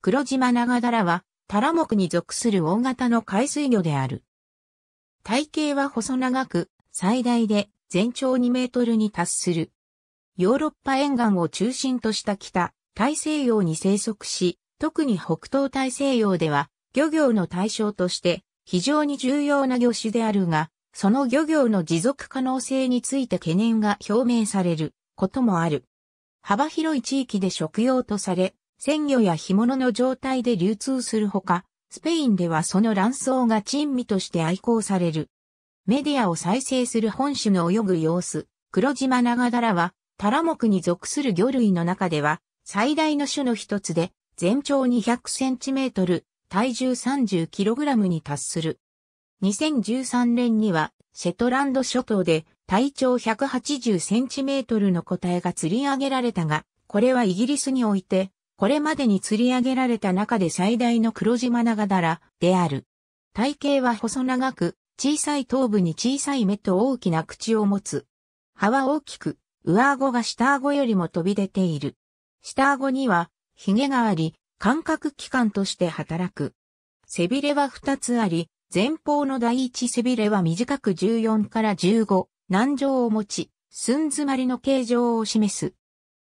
黒島長柄は、タラ目に属する大型の海水魚である。体型は細長く、最大で全長2メートルに達する。ヨーロッパ沿岸を中心とした北、大西洋に生息し、特に北東大西洋では、漁業の対象として非常に重要な魚種であるが、その漁業の持続可能性について懸念が表明されることもある。幅広い地域で食用とされ、鮮魚や干物の状態で流通するほか、スペインではその卵巣が珍味として愛好される。メディアを再生する本種の泳ぐ様子、黒島長柄は、タラ目に属する魚類の中では、最大の種の一つで、全長2 0 0トル、体重3 0ラムに達する。2013年には、シェトランド諸島で、体長1 8 0トルの個体が釣り上げられたが、これはイギリスにおいて、これまでに釣り上げられた中で最大の黒島長だらである。体型は細長く、小さい頭部に小さい目と大きな口を持つ。歯は大きく、上顎が下顎よりも飛び出ている。下顎には、髭があり、感覚器官として働く。背びれは2つあり、前方の第一背びれは短く14から15、難状を持ち、寸詰まりの形状を示す。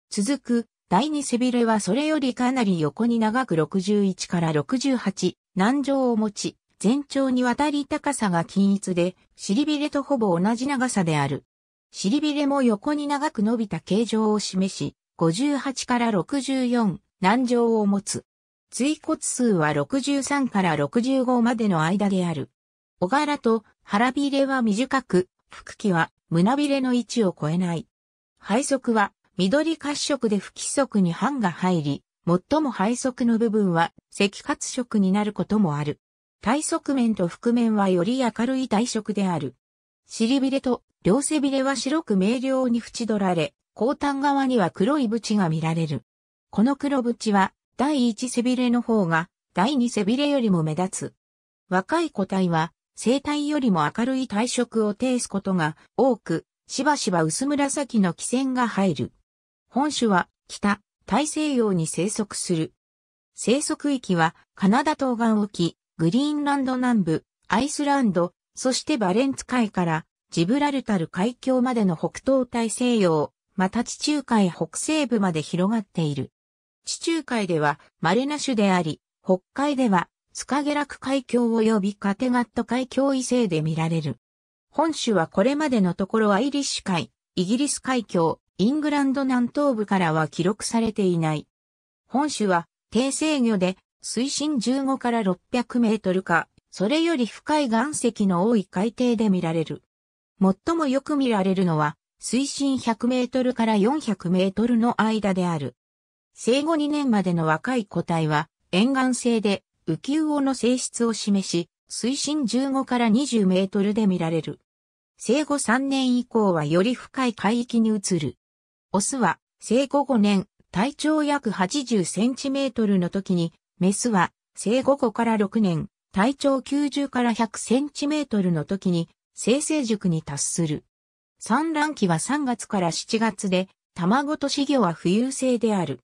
続く、第二背びれはそれよりかなり横に長く61から68、南上を持ち、全長にわたり高さが均一で、尻びれとほぼ同じ長さである。尻びれも横に長く伸びた形状を示し、58から64、南上を持つ。椎骨数は63から65までの間である。小柄と腹びれは短く、腹気は胸びれの位置を超えない。配側は緑褐色で不規則に斑が入り、最も配色の部分は赤褐色になることもある。体側面と覆面はより明るい体色である。尻びれと両背びれは白く明瞭に縁取られ、後端側には黒い縁が見られる。この黒縁は第一背びれの方が第二背びれよりも目立つ。若い個体は生体よりも明るい体色を呈すことが多く、しばしば薄紫の気線が入る。本種は北、大西洋に生息する。生息域はカナダ東岸沖、グリーンランド南部、アイスランド、そしてバレンツ海からジブラルタル海峡までの北東大西洋、また地中海北西部まで広がっている。地中海ではマレナ種であり、北海ではスカゲラク海峡及びカテガット海峡異性で見られる。本種はこれまでのところアイリッシュ海、イギリス海峡、イングランド南東部からは記録されていない。本種は低制魚で水深15から600メートルか、それより深い岩石の多い海底で見られる。最もよく見られるのは水深100メートルから400メートルの間である。生後2年までの若い個体は沿岸性で浮世魚の性質を示し、水深15から20メートルで見られる。生後3年以降はより深い海域に移る。オスは生後5年、体長約80センチメートルの時に、メスは生後5から6年、体長90から100センチメートルの時に、生成熟に達する。産卵期は3月から7月で、卵と飼魚は浮遊性である。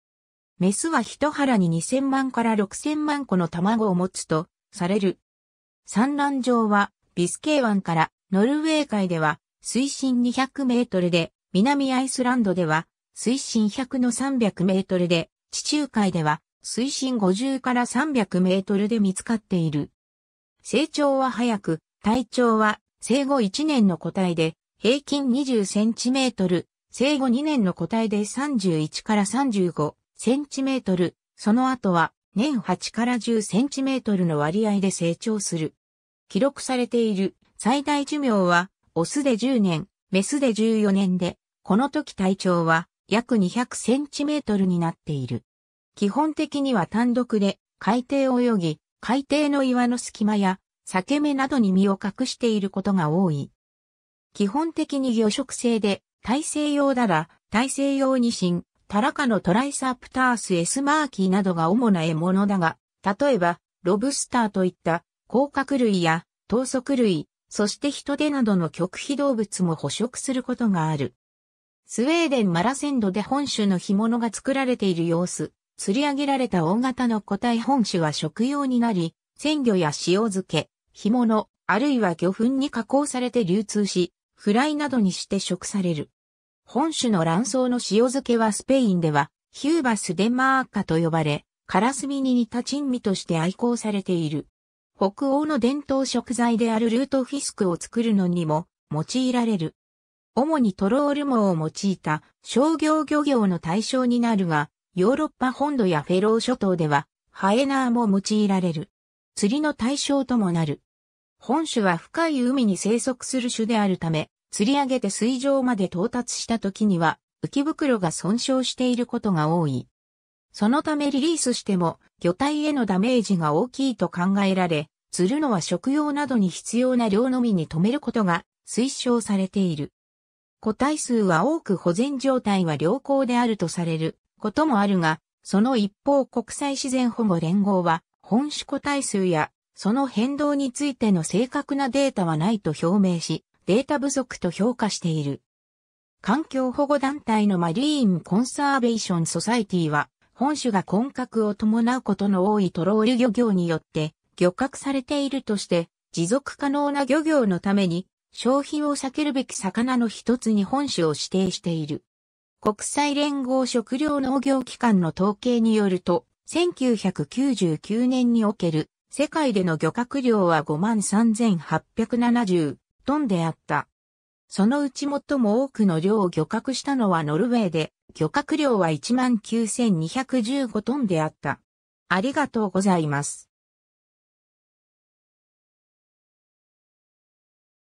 メスは一腹に2000万から6000万個の卵を持つと、される。産卵場は、ビスケー湾から、ノルウェー海では、水深200メートルで、南アイスランドでは水深100の300メートルで、地中海では水深50から300メートルで見つかっている。成長は早く、体長は生後1年の個体で平均20センチメートル、生後2年の個体で31から35センチメートル、その後は年8から10センチメートルの割合で成長する。記録されている最大寿命はオスで10年、メスで14年でこの時体長は約200センチメートルになっている。基本的には単独で海底を泳ぎ、海底の岩の隙間や裂け目などに身を隠していることが多い。基本的に魚食性で、大西洋だら、大西洋ニシン、タラカのトライサプタースエスマーキーなどが主な獲物だが、例えば、ロブスターといった甲殻類や等足類、そして人手などの極秘動物も捕食することがある。スウェーデンマラセンドで本種の干物が作られている様子、釣り上げられた大型の個体本種は食用になり、鮮魚や塩漬け、干物、あるいは魚粉に加工されて流通し、フライなどにして食される。本種の卵巣の塩漬けはスペインでは、ヒューバスデマーカと呼ばれ、カラスミに似た珍味として愛好されている。北欧の伝統食材であるルートフィスクを作るのにも用いられる。主にトロール網を用いた商業漁業の対象になるが、ヨーロッパ本土やフェロー諸島では、ハエナーも用いられる。釣りの対象ともなる。本種は深い海に生息する種であるため、釣り上げて水上まで到達した時には、浮袋が損傷していることが多い。そのためリリースしても、魚体へのダメージが大きいと考えられ、釣るのは食用などに必要な量のみに止めることが推奨されている。個体数は多く保全状態は良好であるとされることもあるが、その一方国際自然保護連合は、本種個体数やその変動についての正確なデータはないと表明し、データ不足と評価している。環境保護団体のマリーン・コンサーベーション・ソサイティは、本種が根格を伴うことの多いトロール漁業によって、漁獲されているとして、持続可能な漁業のために、消費を避けるべき魚の一つに本種を指定している。国際連合食料農業機関の統計によると、1999年における世界での漁獲量は53,870トンであった。そのうち最も多くの量を漁獲したのはノルウェーで、漁獲量は19,215トンであった。ありがとうございます。